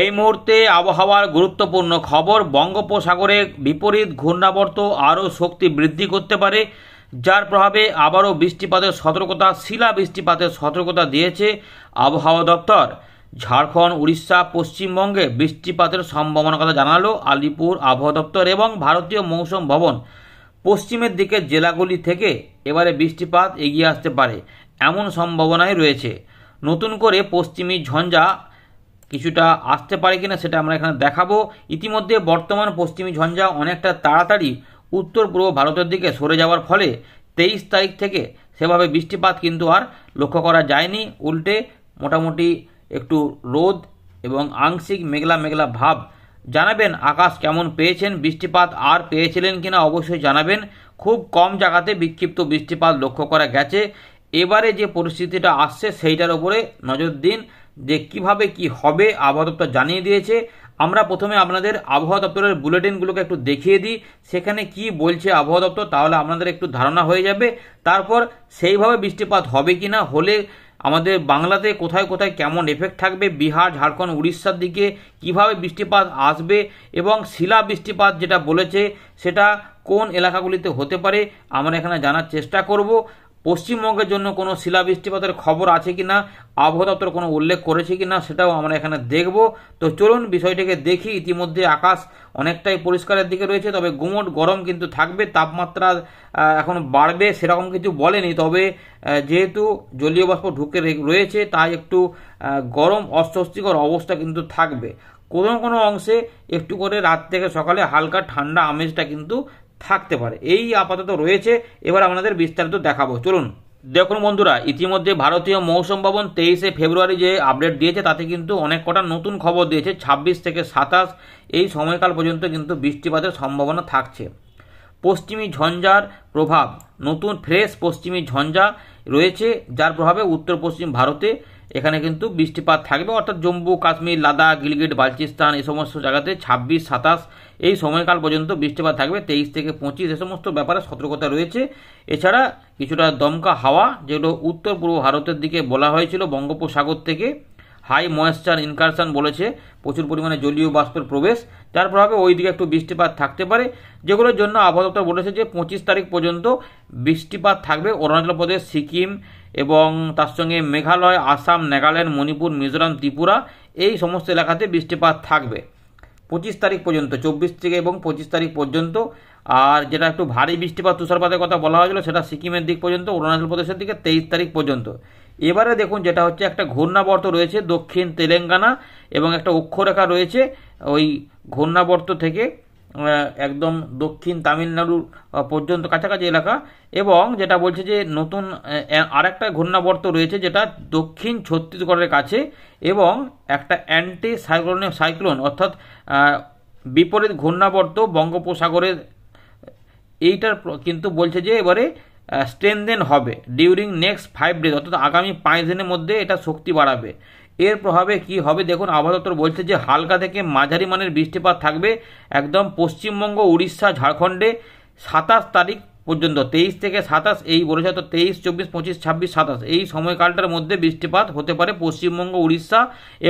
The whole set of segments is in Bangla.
এই মুহূর্তে আবহাওয়ার গুরুত্বপূর্ণ খবর বঙ্গোপসাগরে বিপরীত ঘূর্ণাবর্ত আরও শক্তি বৃদ্ধি করতে পারে যার প্রভাবে আবারও বৃষ্টিপাতের সতর্কতা শিলা বৃষ্টিপাতের সতর্কতা দিয়েছে আবহাওয়া দপ্তর ঝাড়খণ্ড উড়িষ্যা পশ্চিমবঙ্গে বৃষ্টিপাতের সম্ভাবনার কথা জানালো আলিপুর আবহাওয়া দপ্তর এবং ভারতীয় মৌসুম ভবন পশ্চিমের দিকের জেলাগুলি থেকে এবারে বৃষ্টিপাত এগিয়ে আসতে পারে এমন সম্ভাবনাই রয়েছে নতুন করে পশ্চিমী ঝঞ্ঝা কিছুটা আসতে পারে কিনা সেটা আমরা এখানে দেখাবো ইতিমধ্যে বর্তমান পশ্চিমী ঝঞ্ঝা অনেকটা তাড়াতাড়ি উত্তর পূর্ব ভারতের দিকে সরে যাওয়ার ফলে তেইশ তারিখ থেকে সেভাবে বৃষ্টিপাত কিন্তু আর লক্ষ্য করা যায়নি উল্টে মোটামুটি একটু রোদ এবং আংশিক মেঘলা মেঘলা ভাব জানাবেন আকাশ কেমন পেয়েছেন বৃষ্টিপাত আর পেয়েছিলেন কিনা অবশ্যই জানাবেন খুব কম জায়গাতে বিক্ষিপ্ত বৃষ্টিপাত লক্ষ্য করা গেছে এবারে যে পরিস্থিতিটা আসছে সেইটার ওপরে নজর দিন যে কিভাবে কি হবে আবহাওয়া দপ্তর জানিয়ে দিয়েছে আমরা প্রথমে আপনাদের আবহাওয়া দপ্তরের বুলেটিনগুলোকে একটু দেখিয়ে দিই সেখানে কি বলছে আবহাওয়া দপ্তর তাহলে আপনাদের একটু ধারণা হয়ে যাবে তারপর সেইভাবে বৃষ্টিপাত হবে কি না হলে আমাদের বাংলাতে কোথায় কোথায় কেমন এফেক্ট থাকবে বিহার ঝাড়খণ্ড উড়িষ্যার দিকে কিভাবে বৃষ্টিপাত আসবে এবং শিলা বৃষ্টিপাত যেটা বলেছে সেটা কোন এলাকাগুলিতে হতে পারে আমরা এখানে জানার চেষ্টা করব পশ্চিমবঙ্গের জন্য কোনো শিলা বৃষ্টিপাতের খবর আছে কি না আবহাওয়া দপ্তর কোনো উল্লেখ করেছে কি না সেটাও আমরা এখানে দেখব তো চলুন বিষয়টিকে দেখি ইতিমধ্যে আকাশ অনেকটাই পরিষ্কারের দিকে রয়েছে তবে গুমট গরম কিন্তু থাকবে তাপমাত্রা এখন বাড়বে সেরকম কিছু বলেনি তবে যেহেতু জলীয় বাষ্প ঢুকে রয়েছে তাই একটু গরম অস্বস্তিকর অবস্থা কিন্তু থাকবে কোনো কোনো অংশে একটু করে রাত থেকে সকালে হালকা ঠান্ডা আমেজটা কিন্তু থাকতে পারে এই আপাতত রয়েছে এবার আপনাদের বিস্তারিত দেখাবো চলুন দেখুন বন্ধুরা ইতিমধ্যে ভারতীয় মৌসুম ভবন তেইশে ফেব্রুয়ারি যে আপডেট দিয়েছে তাতে কিন্তু অনেক কটা নতুন খবর দিয়েছে ২৬ থেকে সাতাশ এই সময়কাল পর্যন্ত কিন্তু বৃষ্টিপাতের সম্ভাবনা থাকছে পশ্চিমী ঝঞ্ঝার প্রভাব নতুন ফ্রেশ পশ্চিমী ঝঞ্ঝা রয়েছে যার প্রভাবে উত্তর পশ্চিম ভারতে এখানে কিন্তু বৃষ্টিপাত থাকবে অর্থাৎ জম্মু কাশ্মীর লাদাখ গিলগিট বালচিস্তান এই সমস্ত জায়গাতে ছাব্বিশ সাতাশ এই সময়কাল পর্যন্ত বৃষ্টিপাত থাকবে তেইশ থেকে পঁচিশ এ সমস্ত ব্যাপারে সতর্কতা রয়েছে এছাড়া কিছুটা দমকা হাওয়া যেগুলো উত্তর পূর্ব ভারতের দিকে বলা হয়েছিল বঙ্গোপসাগর থেকে হাই ময়েশ্চার ইনকারশন বলেছে প্রচুর পরিমাণে জলীয় বাষ্পের প্রবেশ যার প্রভাবে ওই দিকে একটু বৃষ্টিপাত থাকতে পারে যেগুলোর জন্য আবহাওয়া দপ্তর বলেছে যে পঁচিশ তারিখ পর্যন্ত বৃষ্টিপাত থাকবে অরুণাচল প্রদেশ সিকিম এবং তার সঙ্গে মেঘালয় আসাম নাগাল্যান্ড মণিপুর মিজোরাম ত্রিপুরা এই সমস্ত এলাকাতে বৃষ্টিপাত থাকবে পঁচিশ তারিখ পর্যন্ত চব্বিশ থেকে এবং পঁচিশ তারিখ পর্যন্ত আর যেটা একটু ভারী বৃষ্টিপাত তুষারপাতের কথা বলা হয়েছিল সেটা সিকিমের দিক পর্যন্ত অরুণাচল প্রদেশের দিকে তেইশ তারিখ পর্যন্ত এবারে দেখুন যেটা হচ্ছে একটা ঘূর্ণাবর্ত রয়েছে দক্ষিণ তেলেঙ্গানা এবং একটা অক্ষরেখা রয়েছে ওই ঘূর্ণাবর্ত থেকে একদম দক্ষিণ তামিলনাড়ু পর্যন্ত কাছাকাছি এলাকা এবং যেটা বলছে যে নতুন আরেকটা ঘূর্ণাবর্ত রয়েছে যেটা দক্ষিণ ছত্তিশগড়ের কাছে এবং একটা অ্যান্টি সাইক্লোন সাইক্লোন অর্থাৎ বিপরীত ঘূর্ণাবর্ত বঙ্গোপসাগরের এইটার কিন্তু বলছে যে এবারে স্ট্রেনদেন হবে ডিউরিং নেক্সট ফাইভ ডেজ অর্থাৎ আগামী পাঁচ দিনের মধ্যে এটা শক্তি বাড়াবে এর প্রভাবে কি হবে দেখুন আবহাওয়া দপ্তর বলছে যে হালকা থেকে মাঝারি মানের বৃষ্টিপাত থাকবে একদম পশ্চিমবঙ্গ উড়িষ্যা ঝাড়খণ্ডে সাতাশ তারিখ পর্যন্ত তেইশ থেকে সাতাশ এই বলেছে তো তেইশ চব্বিশ পঁচিশ ছাব্বিশ সাতাশ এই সময়কালটার মধ্যে বৃষ্টিপাত হতে পারে পশ্চিমবঙ্গ উড়িষ্যা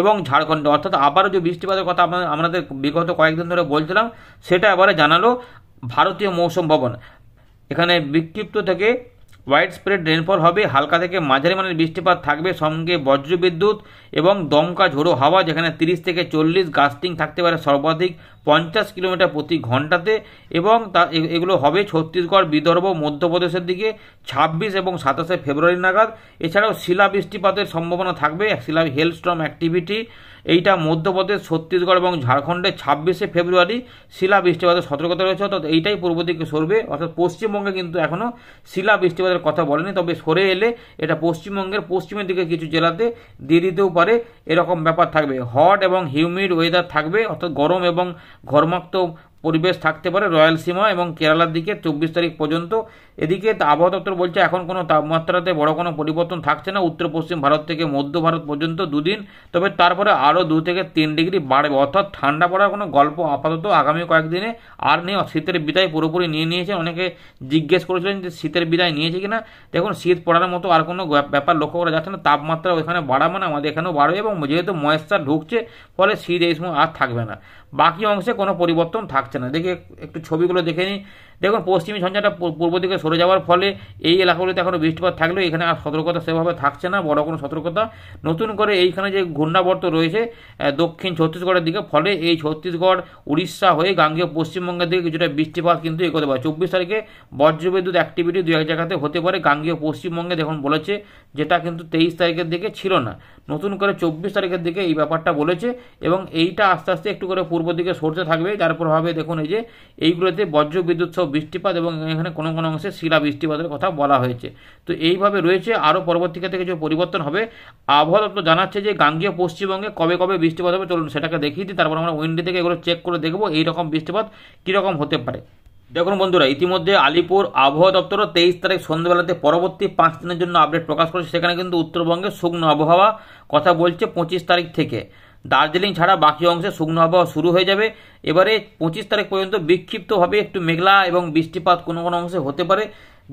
এবং ঝাড়খণ্ড অর্থাৎ আবারও যে বৃষ্টিপাতের কথা আমাদের বিগত কয়েকদিন ধরে বলছিলাম সেটা এবারে জানালো ভারতীয় মৌসুম ভবন এখানে বিক্ষিপ্ত থেকে হোয়াইট স্প্রেড রেনফল হবে হালকা থেকে মাঝারি মানের বৃষ্টিপাত থাকবে সঙ্গে বজ্রবিদ্যুৎ এবং দমকা ঝোড়ো হাওয়া যেখানে তিরিশ থেকে চল্লিশ গাস্টিং থাকতে পারে সর্বাধিক পঞ্চাশ কিলোমিটার প্রতি ঘন্টাতে এবং তা এগুলো হবে ছত্তিশগড় বিদর্ভ মধ্যপ্রদেশের দিকে ছাব্বিশ এবং সাতাশে ফেব্রুয়ারি নাগাদ এছাড়াও শিলা বৃষ্টিপাতের সম্ভাবনা থাকবে শিলা হেলস্ট্রম অ্যাক্টিভিটি এইটা মধ্যপ্রদেশ ছত্তিশগড় এবং ঝাড়খণ্ডে ছাব্বিশে ফেব্রুয়ারি শিলা বৃষ্টিপাতের সতর্কতা রয়েছে অর্থাৎ এইটাই পূর্ব দিকে সরবে অর্থাৎ পশ্চিমবঙ্গে কিন্তু এখনও শিলা বৃষ্টিপাতের বঙ্গের কথা বলেনি তবে সরে এলে এটা পশ্চিমবঙ্গের পশ্চিমের দিকে কিছু জেলাতে দিয়ে দিতেও পারে এরকম ব্যাপার থাকবে হট এবং হিউমিড ওয়েদার থাকবে অর্থাৎ গরম এবং ঘর্মাক্ত পরিবেশ থাকতে পারে রয়্যাল সীমা এবং কেরালার দিকে চব্বিশ তারিখ পর্যন্ত এদিকে আবহাওয়া দপ্তর বলছে এখন কোনো তাপমাত্রাতে বড় কোনো পরিবর্তন থাকছে না উত্তর পশ্চিম ভারত থেকে মধ্য ভারত পর্যন্ত দুদিন তবে তারপরে আরও দু থেকে তিন ডিগ্রি বাড়বে অর্থাৎ ঠান্ডা পড়ার কোনো গল্প আপাতত আগামী কয়েকদিনে আর নেই শীতের বিদায় পুরোপুরি নিয়ে নিয়েছে অনেকে জিজ্ঞেস করেছিলেন যে শীতের বিদায় নিয়েছে কিনা দেখুন শীত পড়ার মতো আর কোনো ব্যাপার লক্ষ্য করা যাচ্ছে না তাপমাত্রা ওখানে বাড়াবে না আমাদের এখানেও বাড়বে এবং যেহেতু ময়েশ্চার ঢুকছে ফলে শীত এই সময় আর থাকবে না বাকি অংশে কোনো পরিবর্তন থাকছে না দেখি একটু ছবিগুলো দেখে নিই দেখুন পশ্চিমী ঝঞ্ঝাটা পূর্ব দিকে সরে যাওয়ার ফলে এই এলাকাগুলিতে এখনও বৃষ্টিপাত থাকলেও এখানে আর সতর্কতা সেভাবে থাকছে না বড় কোনো সতর্কতা নতুন করে এইখানে যে ঘূর্ণাবর্ত রয়েছে দক্ষিণ ছত্তিশগড়ের দিকে ফলে এই ছত্তিশগড় উড়িষ্যা হয়ে গাঙ্গেয় পশ্চিমবঙ্গের দিকে কিছুটা বৃষ্টিপাত কিন্তু এগোতে পারে চব্বিশ তারিখে বজ্রবিদ্যুৎ অ্যাক্টিভিটি দু এক জায়গাতে হতে পারে গাঙ্গেয় পশ্চিমবঙ্গে দেখুন বলেছে যেটা কিন্তু তেইশ তারিখের দিকে ছিল না নতুন করে চব্বিশ তারিখের দিকে এই ব্যাপারটা বলেছে এবং এইটা আস্তে আস্তে একটু করে পূর্ব দিকে সরতে থাকবে যার প্রভাবে দেখুন এই যে এইগুলোতে বজ্রবিদ্যুৎ সহ বৃষ্টিপাত এবং এখানে কোনো কোনো অংশে শিলা বৃষ্টিপাতের কথা বলা হয়েছে তো এইভাবে রয়েছে আরও পরবর্তীকালে কিছু পরিবর্তন হবে আবহাওয়া দপ্তর জানাচ্ছে যে গাঙ্গীয় পশ্চিমবঙ্গে কবে কবে বৃষ্টিপাত হবে চলুন সেটাকে দেখিয়ে দিই তারপর আমরা উইন্ডি থেকে এগুলো চেক করে দেখবো এইরকম বৃষ্টিপাত কীরকম হতে পারে দেখুন বন্ধুরা ইতিমধ্যে আলিপুর আবহাওয়া দপ্তরও তেইশ তারিখ সন্ধ্যাবেলাতে পরবর্তী পাঁচ দিনের জন্য আপডেট প্রকাশ করেছে সেখানে কিন্তু উত্তরবঙ্গে শুকনো আবহাওয়া কথা বলছে পঁচিশ তারিখ থেকে দার্জিলিং ছাড়া বাকি অংশে শুকনো আবহাওয়া শুরু হয়ে যাবে এবারে পঁচিশ তারিখ পর্যন্ত বিক্ষিপ্তভাবে একটু মেঘলা এবং বৃষ্টিপাত কোনো কোনো অংশে হতে পারে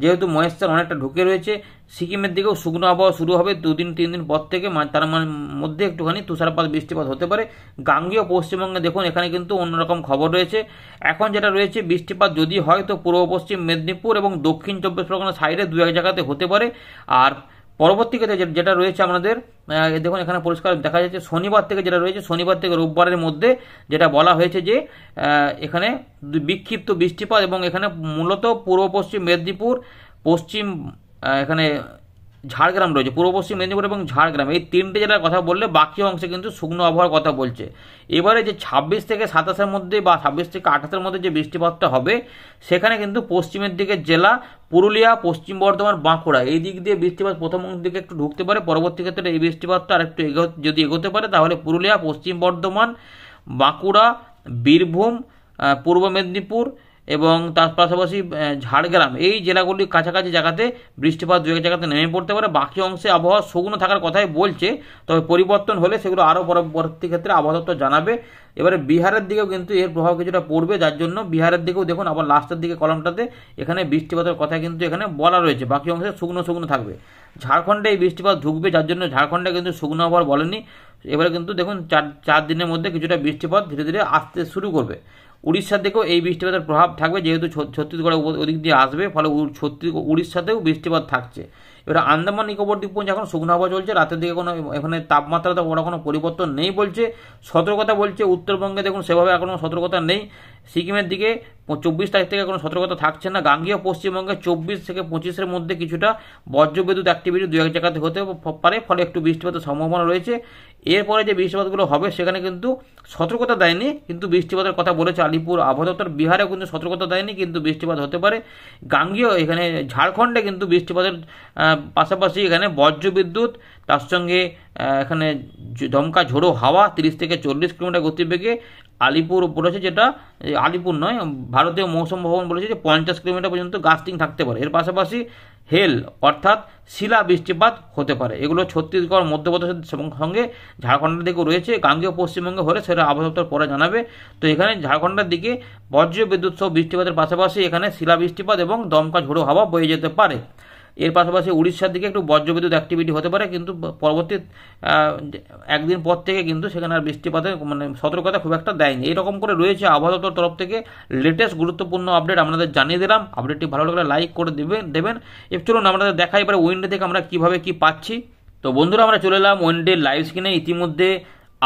যেহেতু ময়েশ্চার অনেকটা ঢুকে রয়েছে সিকিমের দিকেও শুকনো আবহাওয়া শুরু হবে দুদিন তিন দিন পর থেকে তার মানে মধ্যে একটুখানি তুষারপাত বৃষ্টিপাত হতে পারে গাঙ্গীয় পশ্চিমবঙ্গে দেখুন এখানে কিন্তু অন্যরকম খবর রয়েছে এখন যেটা রয়েছে বৃষ্টিপাত যদি হয় তো পূর্ব পশ্চিম মেদিনীপুর এবং দক্ষিণ চব্বিশ পরগনা সাইডে দু এক জায়গাতে হতে পারে আর পরবর্তী ক্ষেত্রে যেটা রয়েছে আপনাদের দেখুন এখানে পরিষ্কার দেখা যাচ্ছে শনিবার থেকে যেটা রয়েছে শনিবার থেকে রোববারের মধ্যে যেটা বলা হয়েছে যে এখানে বিক্ষিপ্ত বৃষ্টিপাত এবং এখানে মূলত পূর্ব পশ্চিম মেদিনীপুর পশ্চিম এখানে ঝাড়গ্রাম রয়েছে পূর্ব পশ্চিম মেদিনীপুর এবং ঝাড়গ্রাম এই তিনটে জেলার কথা বললে বাকি অংশে কিন্তু শুকনো আবহাওয়ার কথা বলছে এবারে যে ছাব্বিশ থেকে সাতাশের মধ্যে বা ছাব্বিশ থেকে আঠাশের মধ্যে যে বৃষ্টিপাতটা হবে সেখানে কিন্তু পশ্চিমের দিকের জেলা পুরুলিয়া পশ্চিম বর্ধমান বাঁকুড়া এই দিক দিয়ে বৃষ্টিপাত প্রথম দিকে একটু ঢুকতে পারে পরবর্তী ক্ষেত্রে এই বৃষ্টিপাতটা একটু এগো যদি এগোতে পারে তাহলে পুরুলিয়া পশ্চিম বর্ধমান বাঁকুড়া বীরভূম পূর্ব মেদিনীপুর এবং তার পাশাপাশি ঝাড়গ্রাম এই জেলাগুলির কাছাকাছি জায়গাতে বৃষ্টিপাত দু এক জায়গাতে নেমে পড়তে পারে বাকি অংশে আবহাওয়া শুকনো থাকার কথাই বলছে তবে পরিবর্তন হলে সেগুলো আরও পরবর্তী ক্ষেত্রে আবহাওয়া দপ্তর জানাবে এবারে বিহারের দিকেও কিন্তু এর প্রভাব কিছুটা পড়বে যার জন্য বিহারের দিকেও দেখুন আবার লাস্টের দিকে কলমটাতে এখানে বৃষ্টিপাতের কথা কিন্তু এখানে বলা রয়েছে বাকি অংশে শুকনো শুকনো থাকবে ঝাড়খণ্ডে এই বৃষ্টিপাত ঢুকবে যার জন্য ঝাড়খণ্ডে কিন্তু শুকনো আবহাওয়া বলেনি এবারে কিন্তু দেখুন চার চার দিনের মধ্যে কিছুটা বৃষ্টিপাত ধীরে ধীরে আসতে শুরু করবে উড়িষ্যার দিকেও এই বৃষ্টিপাতের প্রভাব থাকবে যেহেতু ছত্তিশগড়ের ওদিক দিয়ে আসবে ফলে ছত্তিশগড় উড়িষ্যাতেও বৃষ্টিপাত থাকছে এবার আন্দামান নিকোবর দ্বীপপুঞ্জ এখন শুকনো হওয়া চলছে রাতের দিকে কোনো এখানে তো বড় কোনো পরিবর্তন নেই বলছে সতর্কতা বলছে উত্তরবঙ্গে দেখুন সেভাবে এখনও সতর্কতা নেই সিকিমের দিকে চব্বিশ তারিখ থেকে কোনো সতর্কতা থাকছে না গাঙ্গীয় পশ্চিমবঙ্গে চব্বিশ থেকে পঁচিশের মধ্যে কিছুটা বজ্রবিদ্যুৎ অ্যাক্টিভিটি দু এক জায়গাতে হতে পারে ফলে একটু বৃষ্টিপাতের সম্ভাবনা রয়েছে এরপরে যে বৃষ্টিপাতগুলো হবে সেখানে কিন্তু সতর্কতা দেয়নি কিন্তু বৃষ্টিপাতের কথা বলেছে আলী আলিপুর আবহাওয়া বিহারেও কিন্তু সতর্কতা দেয়নি কিন্তু বৃষ্টিপাত হতে পারে গাঙ্গীয় এখানে ঝাড়খণ্ডে কিন্তু বৃষ্টিপাতের পাশাপাশি এখানে বিদ্যুৎ তার সঙ্গে এখানে দমকা ঝোড়ো হাওয়া তিরিশ থেকে চল্লিশ কিলোমিটার গতিবেগে আলিপুর বলেছে যেটা আলিপুর নয় ভারতীয় মৌসুম ভবন বলেছে যে পঞ্চাশ কিলোমিটার পর্যন্ত গাস্টিং থাকতে পারে এর পাশাপাশি হেল অর্থাৎ শিলা বৃষ্টিপাত হতে পারে এগুলো ছত্তিশগড় মধ্যপ্রদেশের সঙ্গে ঝাড়খণ্ডের দিকেও রয়েছে গাঙ্গেয় পশ্চিমবঙ্গে হলে সেটা আবহাওয়া পরে জানাবে তো এখানে ঝাড়খণ্ডের দিকে বজ্র বিদ্যুৎ সহ বৃষ্টিপাতের পাশাপাশি এখানে শিলা বৃষ্টিপাত এবং দমকা ঝোড়ো হাওয়া বয়ে যেতে পারে এর পাশাপাশি উড়িষ্যার দিকে একটু বজ্রবিদ্যুৎ অ্যাক্টিভিটি হতে পারে কিন্তু পরবর্তী একদিন পর থেকে কিন্তু সেখানে আর বৃষ্টিপাতের মানে সতর্কতা খুব একটা দেয়নি এরকম করে রয়েছে আবহাওয়া দপ্তর তরফ থেকে লেটেস্ট গুরুত্বপূর্ণ আপডেট আপনাদের জানিয়ে দিলাম আপডেটটি ভালো লাগলে লাইক করে দেবেন দেবেন এর চলুন আপনাদের দেখা এবারে উইন্ডে থেকে আমরা কীভাবে কী পাচ্ছি তো বন্ধুরা আমরা চলে এলাম উইন্ডে লাইভ স্ক্রিনে ইতিমধ্যে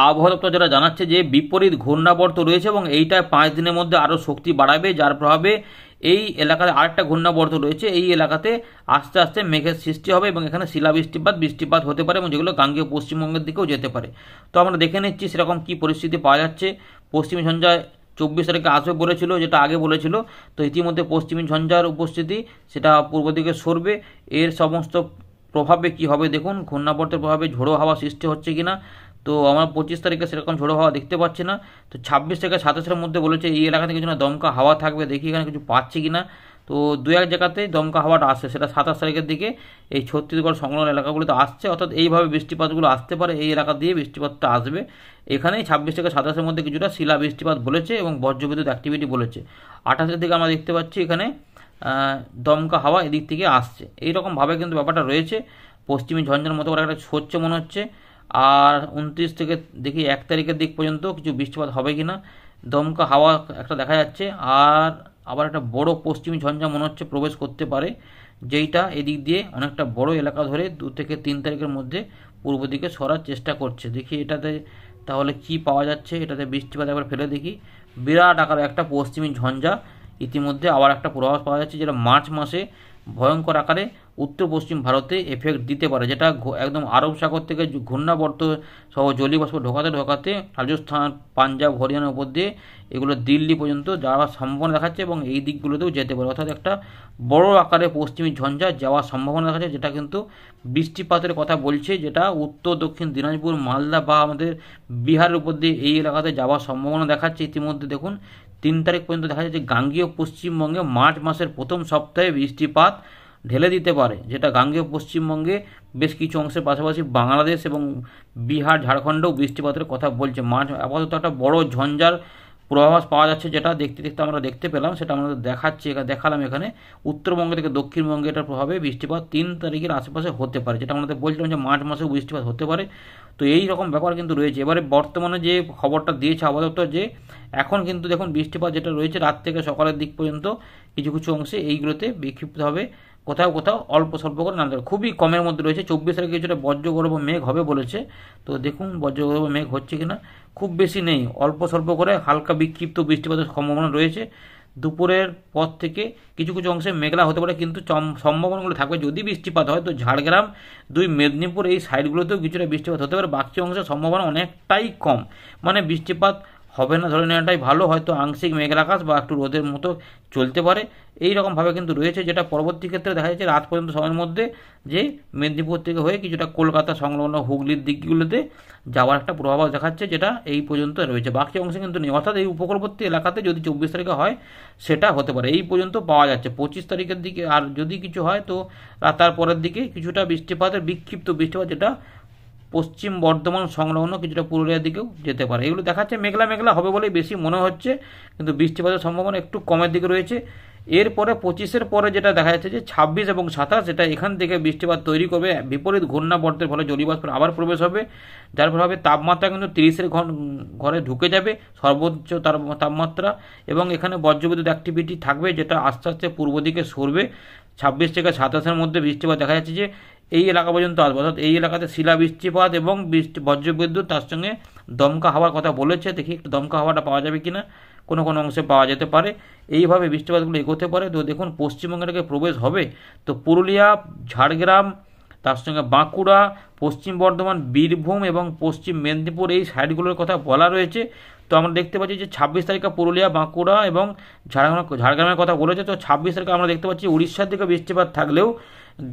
আবহাওয়া দপ্তর যারা জানাচ্ছে যে বিপরীত ঘূর্ণাবর্ত রয়েছে এবং এইটা পাঁচ দিনের মধ্যে আরও শক্তি বাড়াবে যার প্রভাবে এই এলাকাতে আরেকটা ঘূর্ণাবর্ত রয়েছে এই এলাকাতে আস্তে আস্তে মেঘের সৃষ্টি হবে এবং এখানে শিলা বৃষ্টিপাত হতে পারে এবং যেগুলো গাঙ্গীয় পশ্চিমবঙ্গের দিকেও যেতে পারে তো আমরা দেখে নিচ্ছি সেরকম কী পরিস্থিতি পাওয়া যাচ্ছে পশ্চিমী সঞ্জয় চব্বিশ তারিখে আসবে বলেছিল যেটা আগে বলেছিল তো ইতিমধ্যে পশ্চিমী ঝঞ্ঝার উপস্থিতি সেটা পূর্ব দিকে সরবে এর সমস্ত প্রভাবে কি হবে দেখুন ঘূর্ণাবর্তের প্রভাবে ঝোড়ো হাওয়া সৃষ্টি হচ্ছে কিনা তো আমরা পঁচিশ তারিখে সেরকম ঝোড়ো হাওয়া দেখতে পাচ্ছি না তো ছাব্বিশ থেকে সাতাশের মধ্যে বলেছে এই এলাকাতে কিছু না দমকা হাওয়া থাকবে দেখি এখানে কিছু পাচ্ছি কি না তো দু এক জায়গাতেই দমকা হাওয়াটা আসছে সেটা সাতাশ তারিখের দিকে এই ছত্তিশগড় সংলগ্ন এলাকাগুলোতে আসছে অর্থাৎ এইভাবে বৃষ্টিপাতগুলো আসতে পারে এই এলাকা দিয়ে বৃষ্টিপাতটা আসবে এখানেই ছাব্বিশ থেকে সাতাশের মধ্যে কিছুটা শিলা বৃষ্টিপাত বলেছে এবং বজ্রবিদ্যুৎ অ্যাক্টিভিটি বলেছে আঠাশের দিকে আমরা দেখতে পাচ্ছি এখানে দমকা হাওয়া এদিক থেকে আসছে এইরকমভাবে কিন্তু ব্যাপারটা রয়েছে পশ্চিমী ঝঞ্ঝার মতো করে একটা হচ্ছে মনে হচ্ছে আর উনত্রিশ থেকে দেখি এক তারিখের দিক পর্যন্ত কিছু বৃষ্টিপাত হবে কি না দমকা হাওয়া একটা দেখা যাচ্ছে আর আবার একটা বড় পশ্চিম ঝঞ্ঝা মনে হচ্ছে প্রবেশ করতে পারে যেইটা এদিক দিয়ে অনেকটা বড় এলাকা ধরে দু থেকে তিন তারিখের মধ্যে পূর্ব দিকে সরার চেষ্টা করছে দেখি এটাতে তাহলে কি পাওয়া যাচ্ছে এটাতে বৃষ্টিপাত একবার ফেলে দেখি বিরাট আকারের একটা পশ্চিমী ঝঞ্ঝা ইতিমধ্যে আবার একটা প্রভাব পাওয়া যাচ্ছে যেটা মার্চ মাসে ভয়ঙ্কর আকারে উত্তর পশ্চিম ভারতে এফেক্ট দিতে পারে যেটা একদম আরব সাগর থেকে ঘূর্ণাবর্ত সহ জলীয়বাষ্প ঢোকাতে ঢোকাতে রাজস্থান পাঞ্জাব হরিয়ানার উপর দিয়ে এগুলো দিল্লি পর্যন্ত যাওয়ার সম্ভাবনা দেখাচ্ছে এবং এই দিকগুলোতেও যেতে পারে অর্থাৎ একটা বড় আকারে পশ্চিমী ঝঞ্ঝা যাওয়ার সম্ভাবনা দেখাচ্ছে যেটা কিন্তু বৃষ্টিপাতের কথা বলছে যেটা উত্তর দক্ষিণ দিনাজপুর মালদা বা আমাদের বিহারের উপর দিয়ে এই এলাকাতে যাওয়ার সম্ভাবনা দেখাচ্ছে ইতিমধ্যে দেখুন তিন তারিখ পর্যন্ত দেখা যাচ্ছে গাঙ্গীয় পশ্চিমবঙ্গে মার্চ মাসের প্রথম সপ্তাহে বৃষ্টিপাত ঢেলে দিতে পারে যেটা গাঙ্গেয় পশ্চিমবঙ্গে বেশ কিছু অংশের পাশাপাশি বাংলাদেশ এবং বিহার ঝাড়খণ্ডেও বৃষ্টিপাতের কথা বলছে মার্চ আপাতত একটা বড় ঝঞ্ঝার পূর্বাভাস পাওয়া যাচ্ছে যেটা দেখতে দেখতে আমরা দেখতে পেলাম সেটা আমাদের দেখাচ্ছি দেখালাম এখানে উত্তরবঙ্গ থেকে দক্ষিণবঙ্গে এটার প্রভাবে বৃষ্টিপাত তিন তারিখের আশেপাশে হতে পারে যেটা আমাদের বলছিলাম যে মার্চ মাসেও বৃষ্টিপাত হতে পারে তো এই রকম ব্যাপার কিন্তু রয়েছে এবারে বর্তমানে যে খবরটা দিয়েছে আপাতত যে এখন কিন্তু দেখুন বৃষ্টিপাত যেটা রয়েছে রাত থেকে সকালের দিক পর্যন্ত কিছু কিছু অংশে এইগুলোতে বিক্ষিপ্তভাবে কোথাও কোথাও অল্প স্বল্প করে নামতে পারে খুবই কমের মধ্যে রয়েছে চব্বিশ তারিখে কিছুটা বজ্রগর্ভ মেঘ হবে বলেছে তো দেখুন বজ্রগর্ভ মেঘ হচ্ছে কিনা খুব বেশি নেই অল্প স্বল্প করে হালকা বিক্ষিপ্ত বৃষ্টিপাতের সম্ভাবনা রয়েছে দুপুরের পর থেকে কিছু কিছু অংশে মেঘলা হতে পারে কিন্তু সম্ভাবনাগুলো থাকবে যদি বৃষ্টিপাত হয় তো ঝাড়গ্রাম দুই মেদিনীপুর এই সাইডগুলোতেও কিছুটা বৃষ্টিপাত হতে পারে বাকি অংশের সম্ভাবনা অনেকটাই কম মানে বৃষ্টিপাত হবে না ধরে নেওয়াটাই ভালো হয়তো আংশিক মেঘলা আকাশ বা একটু রোদের মতো চলতে পারে এই রকমভাবে কিন্তু রয়েছে যেটা পরবর্তী ক্ষেত্রে দেখা যাচ্ছে রাত পর্যন্ত সময়ের মধ্যে যে মেদিনীপুর থেকে হয়ে কিছুটা কলকাতা সংলগ্ন হুগলির দিকগুলোতে যাওয়ার একটা প্রভাব দেখাচ্ছে যেটা এই পর্যন্ত রয়েছে বাকি অংশে কিন্তু নেই অর্থাৎ এই উপকূলবর্তী এলাকাতে যদি চব্বিশ তারিখে হয় সেটা হতে পারে এই পর্যন্ত পাওয়া যাচ্ছে পঁচিশ তারিখের দিকে আর যদি কিছু হয় তো পরের দিকে কিছুটা বৃষ্টিপাতের বিক্ষিপ্ত বৃষ্টিপাত যেটা পশ্চিম বর্ধমান সংলগ্ন কিছুটা পুরুলিয়ার দিকেও যেতে পারে এগুলো দেখাচ্ছে মেঘলা মেঘলা হবে বলেই বেশি মনে হচ্ছে কিন্তু বৃষ্টিপাতের সম্ভাবনা একটু কমের দিকে রয়েছে এরপরে পঁচিশের পরে যেটা দেখা যাচ্ছে যে ছাব্বিশ এবং সাতাশ এটা এখান থেকে বৃষ্টিপাত তৈরি করবে বিপরীত ঘূর্ণাবর্তের ফলে জলীয়বাষ্প আবার প্রবেশ হবে যার ফলে তাপমাত্রা কিন্তু তিরিশের ঘরে ঢুকে যাবে সর্বোচ্চ তার তাপমাত্রা এবং এখানে বজ্রবিদ্যুৎ অ্যাক্টিভিটি থাকবে যেটা আস্তে আস্তে পূর্ব দিকে সরবে ছাব্বিশ থেকে সাতাশের মধ্যে বৃষ্টিপাত দেখা যাচ্ছে যে এই এলাকা পর্যন্ত আসবে অর্থাৎ এই এলাকাতে শিলা বৃষ্টিপাত এবং বৃষ্টি বজ্রবিদ্যুৎ তার সঙ্গে দমকা হাওয়ার কথা বলেছে দেখি একটু দমকা হাওয়াটা পাওয়া যাবে কি না কোনো কোনো অংশে পাওয়া যেতে পারে এইভাবে বৃষ্টিপাতগুলো এগোতে পারে তো দেখুন পশ্চিমবঙ্গটাকে প্রবেশ হবে তো পুরুলিয়া ঝাড়গ্রাম তার সঙ্গে বাঁকুড়া পশ্চিম বর্ধমান বীরভূম এবং পশ্চিম মেদিনীপুর এই সাইডগুলোর কথা বলা রয়েছে তো আমরা দেখতে পাচ্ছি যে ছাব্বিশ তারিখে পুরুলিয়া বাঁকুড়া এবং ঝাড়গ্রাম ঝাড়গ্রামের কথা বলেছে তো ছাব্বিশ তারিখে আমরা দেখতে পাচ্ছি উড়িষ্যার দিকে বৃষ্টিপাত থাকলেও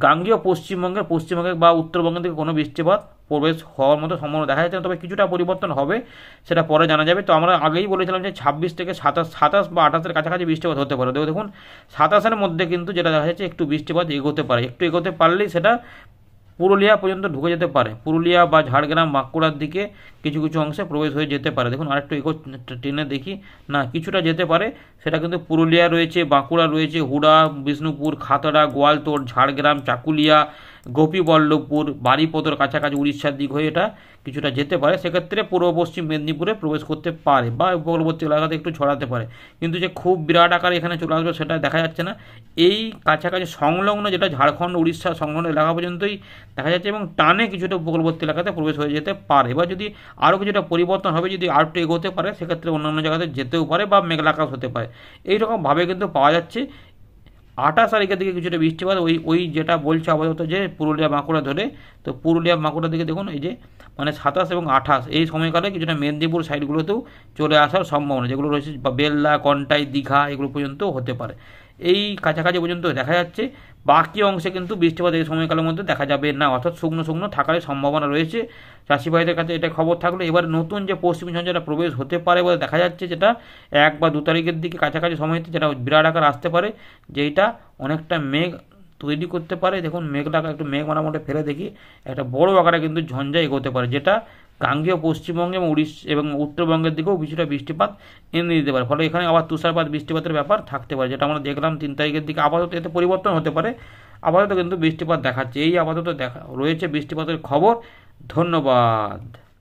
গাঙ্গীয় পশ্চিমবঙ্গে পশ্চিমবঙ্গে বা উত্তরবঙ্গে থেকে কোনো বৃষ্টিপাত প্রবেশ হওয়ার মতো সম্ভাবনা দেখা যাচ্ছে তবে কিছুটা পরিবর্তন হবে সেটা পরে জানা যাবে তো আমরা আগেই বলেছিলাম যে ছাব্বিশ থেকে সাতাশ সাতাশ বা আঠাশের কাছাকাছি বৃষ্টিপাত হতে পারে দেখুন সাতাশের মধ্যে কিন্তু যেটা দেখা যাচ্ছে একটু বৃষ্টিপাত এগোতে পারে একটু এগোতে পারলেই সেটা পুরুলিয়া পর্যন্ত ঢুকে যেতে পারে পুরুলিয়া বা ঝাড়গ্রাম বাঁকুড়ার দিকে কিছু কিছু অংশে প্রবেশ হয়ে যেতে পারে দেখুন আরেকটু এগো ট্রেনে দেখি না কিছুটা যেতে পারে সেটা কিন্তু পুরুলিয়া রয়েছে বাঁকুড়া রয়েছে হুড়া বিষ্ণুপুর খাতড়া গোয়ালতোড় ঝাড়গ্রাম চাকুলিয়া গোপীবল্লভপুর বাড়িপদর কাছাকাছি উড়িষ্যার দিক হয়ে এটা কিছুটা যেতে পারে সেক্ষেত্রে পূর্ব পশ্চিম মেদিনীপুরে প্রবেশ করতে পারে বা উপকূলবর্তী এলাকাতে একটু ছড়াতে পারে কিন্তু যে খুব বিরাট আকারে এখানে চলে আসবে সেটা দেখা যাচ্ছে না এই কাছাকাছি সংলগ্ন যেটা ঝাড়খণ্ড উড়িষ্যা সংলগ্ন এলাকা পর্যন্তই দেখা যাচ্ছে এবং টানে কিছুটা উপকূলবর্তী এলাকাতে প্রবেশ হয়ে যেতে পারে বা যদি আরও কিছুটা পরিবর্তন হবে যদি আর একটু এগোতে পারে সেক্ষেত্রে অন্যান্য জায়গাতে যেতেও পারে বা মেঘলা আকাশ হতে পারে এইরকমভাবে কিন্তু পাওয়া যাচ্ছে আঠাশ তারিখের দিকে কিছুটা বৃষ্টিপাত ওই ওই যেটা বলছে আপাতত যে পুরুলিয়া বাঁকুড়া ধরে তো পুরুলিয়া বাঁকুড়ার দিকে দেখুন এই যে মানে সাতাশ এবং আঠাশ এই সময়কালে কিছুটা মেদিনীপুর সাইডগুলোতেও চলে আসার সম্ভাবনা যেগুলো রয়েছে বেল্লা কন্টাই দীঘা এগুলো পর্যন্ত হতে পারে এই কাছাকাছি পর্যন্ত দেখা যাচ্ছে বাকি অংশে কিন্তু বৃষ্টিপাত এই সময়কালের মধ্যে দেখা যাবে না অর্থাৎ শুকনো শুকনো থাকার সম্ভাবনা রয়েছে চাষি ভাইদের কাছে এটা খবর থাকলো এবার নতুন যে পশ্চিমী ঝঞ্ঝাটা প্রবেশ হতে পারে বলে দেখা যাচ্ছে যেটা এক বা দু তারিখের দিকে কাছাকাছি সময়তে যেটা বিরাট আকার আসতে পারে যেটা অনেকটা মেঘ তৈরি করতে পারে দেখুন মেঘটাকে একটু মেঘ মোটামুটি ফেলে দেখি একটা বড় আকারে কিন্তু ঝঞ্ঝা এগোতে পারে যেটা গাঙ্গেয় পশ্চিমবঙ্গে এবং উড়িষ্যা এবং উত্তরবঙ্গের দিকেও কিছুটা বৃষ্টিপাত এনে দিতে পারে ফলে এখানে আবার তুষারপাত বৃষ্টিপাতের ব্যাপার থাকতে পারে যেটা আমরা দেখলাম তিন তারিখের দিকে আপাতত এতে পরিবর্তন হতে পারে আপাতত কিন্তু বৃষ্টিপাত দেখাচ্ছে এই আপাতত দেখা রয়েছে বৃষ্টিপাতের খবর ধন্যবাদ